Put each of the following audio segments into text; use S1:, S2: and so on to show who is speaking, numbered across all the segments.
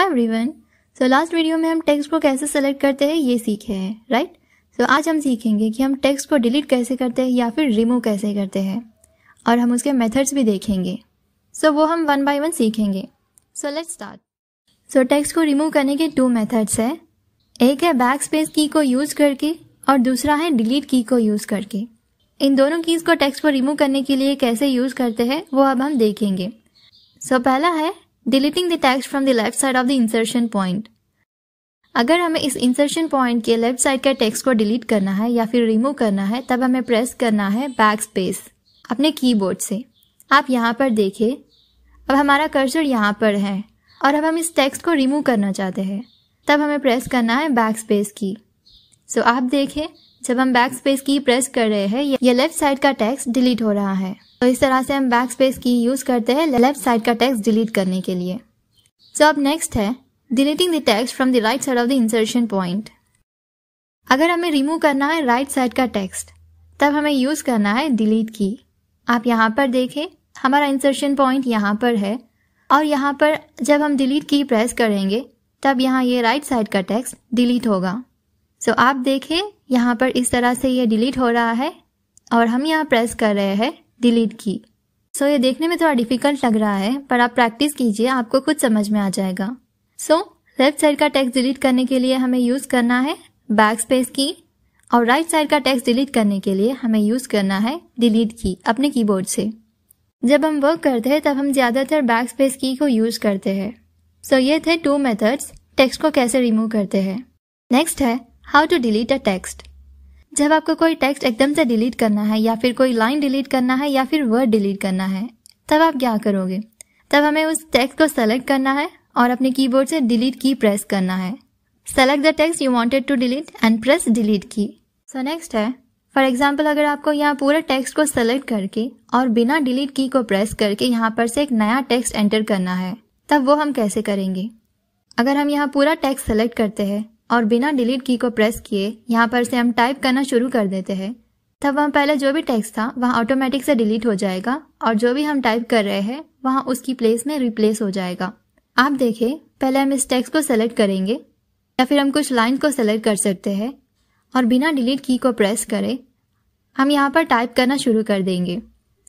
S1: every everyone so last video में हम text को कैसे सेलेक्ट करते हैं ये सीखे हैं राइट सो आज हम सीखेंगे कि हम टेक्स्ट को डिलीट कैसे करते हैं या फिर रिमूव कैसे करते हैं और हम उसके मेथड्स भी देखेंगे सो so, वो हम वन बाय वन सीखेंगे so let's start so text को रिमूव करने के टू मेथड्स है एक है बैक स्पेस की को यूज़ करके और दूसरा है डिलीट की को यूज़ करके इन दोनों कीज़ को टेक्स्ट को रिमूव करने के लिए कैसे यूज़ करते हैं वो अब हम देखेंगे सो so, पहला है deleting the text from the left side of the insertion point अगर हमें इस इंसर्शन पॉइंट के लेफ्ट साइड का टेक्स्ट को डिलीट करना है या फिर रिमूव करना है तब हमें प्रेस करना है बैक स्पेस अपने कीबोर्ड से आप यहाँ पर देखें अब हमारा कर्सर यहाँ पर है और अब हम इस टेक्स्ट को रिमूव करना चाहते हैं तब हमें प्रेस करना है बैक स्पेस की सो आप देखें जब हम बैक स्पेस की प्रेस कर रहे हैं यह लेफ्ट साइड का टेक्स्ट डिलीट हो रहा है तो इस तरह से हम बैक स्पेस की यूज़ करते हैं लेफ्ट साइड का टेक्स्ट डिलीट करने के लिए सो अब नेक्स्ट है deleting the text from the right side of the insertion point अगर हमें रिमूव करना है राइट साइड का टेक्स्ट तब हमें यूज़ करना है डिलीट की आप यहाँ पर देखें हमारा इंसर्शन पॉइंट यहाँ पर है और यहाँ पर जब हम डिलीट की प्रेस करेंगे तब यहाँ ये राइट साइड का टेक्स्ट डिलीट होगा सो so, आप देखें यहाँ पर इस तरह से ये डिलीट हो रहा है और हम यहाँ प्रेस कर रहे हैं डिलीट की सो so, ये देखने में थोड़ा डिफिकल्ट लग रहा है पर आप प्रैक्टिस कीजिए आपको खुद समझ में आ जाएगा सो लेफ्ट साइड का टेक्स्ट डिलीट करने के लिए हमें यूज करना है बैक स्पेस की और राइट right साइड का टेक्स्ट डिलीट करने के लिए हमें यूज करना है डिलीट की अपने कीबोर्ड से जब हम वर्क करते हैं तब हम ज्यादातर बैक स्पेस की को यूज करते हैं सो so, ये थे टू मेथड्स टेक्स्ट को कैसे रिमूव करते हैं नेक्स्ट है how to delete a text जब आपको कोई टेक्स्ट एकदम से डिलीट करना है या फिर कोई लाइन डिलीट करना है या फिर वर्ड डिलीट करना है तब आप क्या करोगे तब हमें उस टेक्स्ट को सेलेक्ट करना है और अपने कीबोर्ड से डिलीट की प्रेस करना है select the text you wanted to delete and press delete key so next है फॉर एग्जाम्पल अगर आपको यहाँ पूरे टेक्स्ट को सेलेक्ट करके और बिना डिलीट की को प्रेस करके यहाँ पर से एक नया टेक्स्ट एंटर करना है तब वो हम कैसे करेंगे अगर हम यहाँ पूरा टेक्स्ट सेलेक्ट करते हैं और बिना डिलीट की को प्रेस किए यहाँ पर से हम टाइप करना शुरू कर देते हैं तब वहाँ पहले जो भी टेक्स्ट था वहाँ ऑटोमेटिक से डिलीट हो जाएगा और जो भी हम टाइप कर रहे हैं वहाँ उसकी प्लेस में रिप्लेस हो जाएगा आप देखें पहले हम इस टेक्स्ट को सेलेक्ट करेंगे या फिर हम कुछ लाइन को सेलेक्ट कर सकते हैं और बिना डिलीट की को प्रेस करें हम यहाँ पर टाइप करना शुरू कर देंगे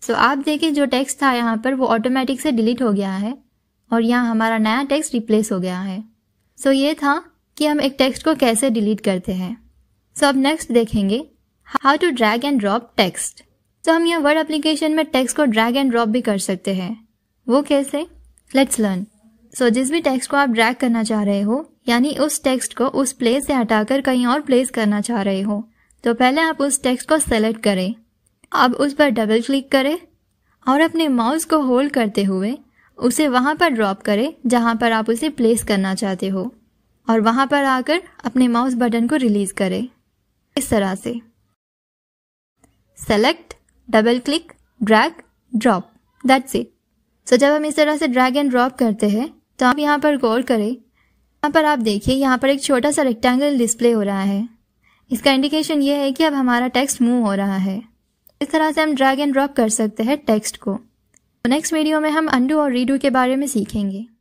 S1: सो आप देखें जो टेक्स्ट था यहाँ पर वो ऑटोमेटिक से डिलीट हो गया है और यहाँ हमारा नया टेक्स्ट रिप्लेस हो गया है सो ये था कि हम एक टेक्स्ट को कैसे डिलीट करते हैं सो so, अब नेक्स्ट देखेंगे how to drag and drop text तो हम यह वर्ड एप्लीकेशन में टेक्स्ट को ड्रैग एंड ड्रॉप भी कर सकते हैं वो कैसे लेट्स लर्न सो जिस भी टेक्स्ट को आप ड्रैग करना चाह रहे हो यानी उस टेक्स्ट को उस प्लेस से हटाकर कहीं और प्लेस करना चाह रहे हो तो पहले आप उस टेक्स्ट को सेलेक्ट करें अब उस पर डबल क्लिक करें और अपने माउस को होल्ड करते हुए उसे वहां पर ड्रॉप करें जहां पर आप उसे प्लेस करना चाहते हो और वहां पर आकर अपने माउस बटन को रिलीज करें इस तरह से select double click drag drop that's it so जब हम इस तरह से ड्रैग एंड ड्रॉप करते हैं तो आप यहाँ पर गौर करें यहाँ पर आप देखिए यहाँ पर एक छोटा सा रेक्टेंगल डिस्प्ले हो रहा है इसका इंडिकेशन ये है कि अब हमारा टेक्स्ट मूव हो रहा है इस तरह से हम ड्रैग एंड ड्रॉप कर सकते हैं टेक्स्ट को तो नेक्स्ट वीडियो में हम अंडू और रीडू के बारे में सीखेंगे